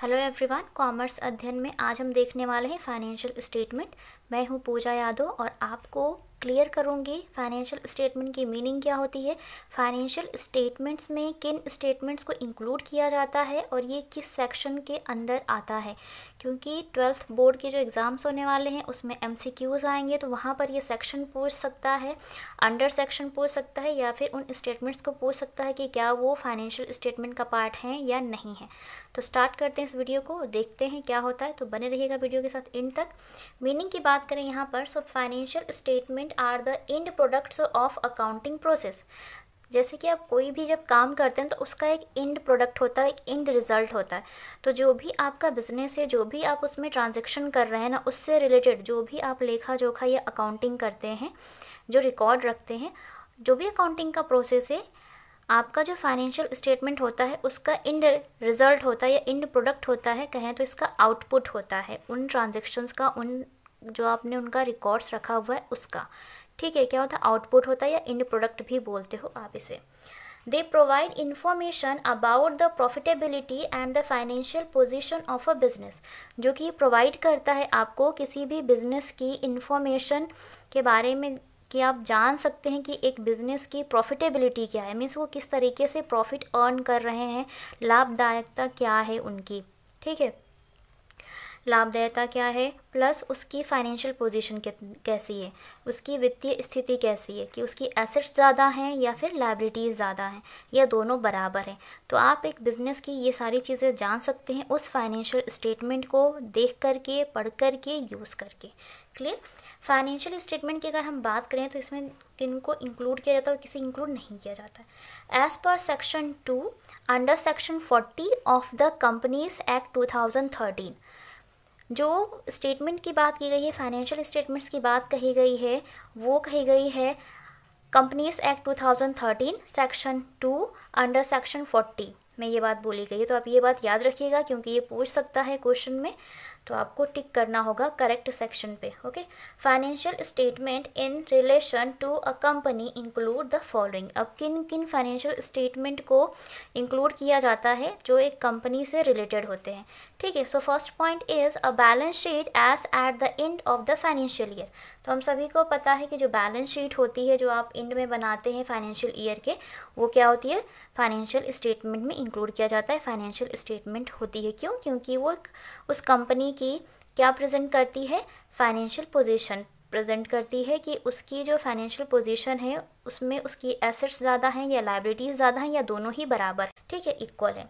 hello everyone commerce अध्ययन में आज हम देखने वाले हैं फाइनेंशियल स्टेटमेंट मैं हूँ पूजा यादव और आपको क्लियर करूँगी फाइनेंशियल स्टेटमेंट की मीनिंग क्या होती है फाइनेंशियल स्टेटमेंट्स में किन स्टेटमेंट्स को इंक्लूड किया जाता है और ये किस सेक्शन के अंदर आता है क्योंकि ट्वेल्थ बोर्ड के जो एग्ज़ाम्स होने वाले हैं उसमें एम आएंगे तो वहाँ पर ये सेक्शन पूछ सकता है अंडर सेक्शन पूछ सकता है या फिर उन स्टेटमेंट्स को पूछ सकता है कि क्या वो फाइनेंशियल स्टेटमेंट का पार्ट हैं या नहीं है तो स्टार्ट करते हैं इस वीडियो को देखते हैं क्या होता है तो बने रहिएगा वीडियो के साथ इन तक मीनिंग की बात बात करें यहाँ पर so financial statement are the end products of accounting process जैसे कि आप कोई भी जब काम करते हैं तो उसका एक एंड प्रोडक्ट होता है एक एंड रिज़ल्ट होता है तो जो भी आपका बिजनेस है जो भी आप उसमें ट्रांजेक्शन कर रहे हैं ना उससे रिलेटेड जो भी आप लेखा जोखा या अकाउंटिंग करते हैं जो रिकॉर्ड रखते हैं जो भी अकाउंटिंग का प्रोसेस है आपका जो फाइनेंशियल स्टेटमेंट होता है उसका इंड रिज़ल्ट होता है या इंड प्रोडक्ट होता है कहें तो इसका आउटपुट होता है उन ट्रांजेक्शन्स का उन जो आपने उनका रिकॉर्ड्स रखा हुआ है उसका ठीक है क्या होता है आउटपुट होता है या इंड प्रोडक्ट भी बोलते हो आप इसे they provide information about the profitability and the financial position of a business जो कि प्रोवाइड करता है आपको किसी भी बिजनेस की इन्फॉर्मेशन के बारे में कि आप जान सकते हैं कि एक बिज़नेस की प्रॉफिटेबिलिटी क्या है मीन्स वो किस तरीके से प्रॉफिट अर्न कर रहे हैं लाभदायकता क्या है उनकी ठीक है लाभदायता क्या है प्लस उसकी फाइनेंशियल पोजीशन कैसी है उसकी वित्तीय स्थिति कैसी है कि उसकी एसेट्स ज़्यादा हैं या फिर लाइबिलिटीज़ ज़्यादा हैं या दोनों बराबर हैं तो आप एक बिज़नेस की ये सारी चीज़ें जान सकते हैं उस फाइनेंशियल स्टेटमेंट को देख करके पढ़ करके यूज़ करके क्लियर फाइनेंशियल स्टेटमेंट की अगर हम बात करें तो इसमें किनको इंक्लूड किया जाता है और किसी इंक्लूड नहीं किया जाता as per section two under section forty of the companies act two thousand thirteen जो स्टेटमेंट की बात की गई है फाइनेंशियल स्टेटमेंट्स की बात कही गई है वो कही गई है companies act 2013 section two under section 40 में ये बात बोली गई है तो आप ये बात याद रखिएगा क्योंकि ये पूछ सकता है क्वेश्चन में तो आपको टिक करना होगा करेक्ट सेक्शन पे okay financial statement in relation to a company include the following अब किन किन फाइनेंशियल स्टेटमेंट को इंक्लूड किया जाता है जो एक कंपनी से रिलेटेड होते हैं ठीक है so first point is a balance sheet as at the end of the financial year तो हम सभी को पता है कि जो बैलेंस शीट होती है जो आप एंड में बनाते हैं फाइनेंशियल ईयर के वो क्या होती है फाइनेंशियल स्टेटमेंट में इंक्लूड किया जाता है फाइनेंशियल स्टेटमेंट होती है क्यों क्योंकि वो उस कंपनी कि क्या प्रेजेंट करती है फाइनेंशियल पोजीशन प्रेजेंट करती है कि उसकी जो फाइनेंशियल पोजीशन है उसमें उसकी एसेट्स ज़्यादा हैं या लाइबिलिटीज़ ज़्यादा हैं या दोनों ही बराबर ठीक है इक्वल है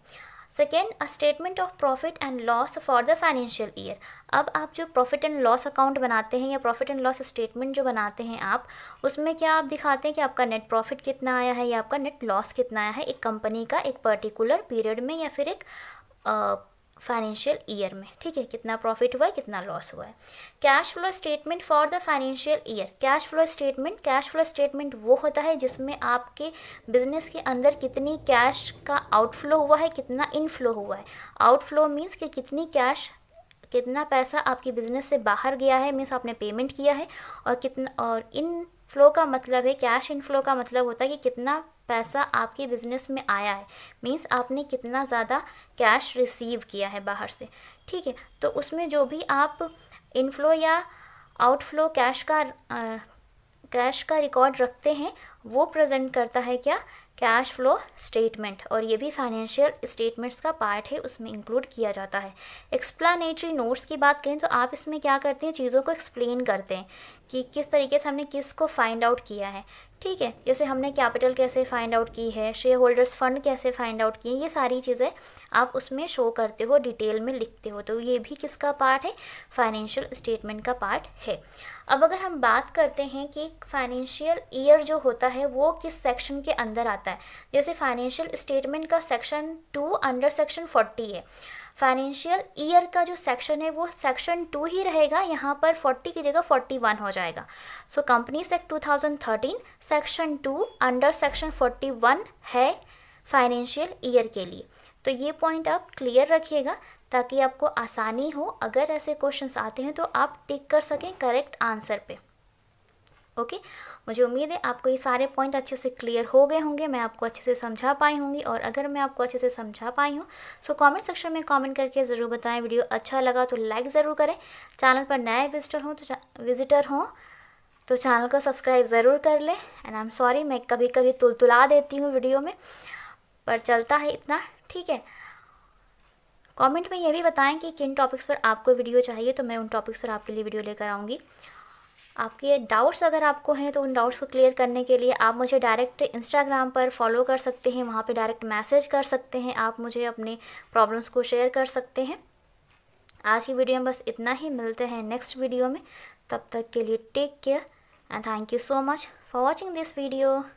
second a statement of profit and loss for the financial year अब आप जो प्रॉफिट एंड लॉस अकाउंट बनाते हैं या प्रॉफिट एंड लॉस स्टेटमेंट जो बनाते हैं आप उसमें क्या आप दिखाते हैं कि आपका नेट प्रॉफिट कितना आया है या आपका नेट लॉस कितना आया है एक कंपनी का एक पर्टिकुलर पीरियड में या फिर एक आ, फाइनेंशियल ईयर में ठीक है कितना प्रॉफिट हुआ है कितना लॉस हुआ है cash flow statement for the financial year cash flow statement cash flow statement वो होता है जिसमें आपके बिजनेस के अंदर कितनी कैश का आउटफ्लो हुआ है कितना इनफ्लो हुआ है आउटफ्लो मीन्स कि कितनी कैश कितना पैसा आपकी बिजनेस से बाहर गया है मीन्स आपने पेमेंट किया है और कितना और इन फ्लो का मतलब है कैश इनफ्लो का मतलब होता है कि कितना पैसा आपके बिज़नेस में आया है मीन्स आपने कितना ज़्यादा कैश रिसीव किया है बाहर से ठीक है तो उसमें जो भी आप इनफ्लो या आउटफ्लो कैश का आ, कैश का रिकॉर्ड रखते हैं वो प्रेजेंट करता है क्या कैश फ्लो स्टेटमेंट और ये भी फाइनेंशियल स्टेटमेंट्स का पार्ट है उसमें इंक्लूड किया जाता है एक्सप्लानेटरी नोट्स की बात करें तो आप इसमें क्या करते हैं चीज़ों को एक्सप्लेन करते हैं कि किस तरीके से हमने किस को फाइंड आउट किया है ठीक है जैसे हमने कैपिटल कैसे फाइंड आउट की है शेयर होल्डर्स फंड कैसे फाइंड आउट किए ये सारी चीज़ें आप उसमें शो करते हो डिटेल में लिखते हो तो ये भी किसका पार्ट है फाइनेंशियल स्टेटमेंट का पार्ट है अब अगर हम बात करते हैं कि फाइनेंशियल ईयर जो होता है वो किस सेक्शन के अंदर आता है जैसे फाइनेंशियल स्टेटमेंट का section two under section forty है फाइनेंशियल ईयर का जो सेक्शन है वो सेक्शन टू ही रहेगा यहाँ पर फोर्टी की जगह फोर्टी वन हो जाएगा so company act two thousand thirteen section two under section forty one है फाइनेंशियल ईयर के लिए तो ये पॉइंट आप क्लियर रखिएगा ताकि आपको आसानी हो अगर ऐसे क्वेश्चंस आते हैं तो आप टिक कर सकें करेक्ट आंसर पे ओके मुझे उम्मीद है आपको ये सारे पॉइंट अच्छे से क्लियर हो गए होंगे मैं आपको अच्छे से समझा पाई हूँगी और अगर मैं आपको अच्छे से समझा पाई हूँ सो कमेंट सेक्शन में कमेंट करके ज़रूर बताएं वीडियो अच्छा लगा तो लाइक ज़रूर करें चैनल पर नए विजिटर हों तो विजिटर हों तो चैनल को सब्सक्राइब ज़रूर कर लें एंड आई एम सॉरी मैं कभी कभी तुलतुला देती हूँ वीडियो में पर चलता है इतना ठीक है कमेंट में ये भी बताएं कि किन टॉपिक्स पर आपको वीडियो चाहिए तो मैं उन टॉपिक्स पर आपके लिए वीडियो लेकर आऊँगी आपके डाउट्स अगर आपको हैं तो उन डाउट्स को क्लियर करने के लिए आप मुझे डायरेक्ट इंस्टाग्राम पर फॉलो कर सकते हैं वहाँ पे डायरेक्ट मैसेज कर सकते हैं आप मुझे अपने प्रॉब्लम्स को शेयर कर सकते हैं आज की वीडियो में बस इतना ही मिलते हैं नेक्स्ट वीडियो में तब तक के लिए take care and thank you so much for watching this video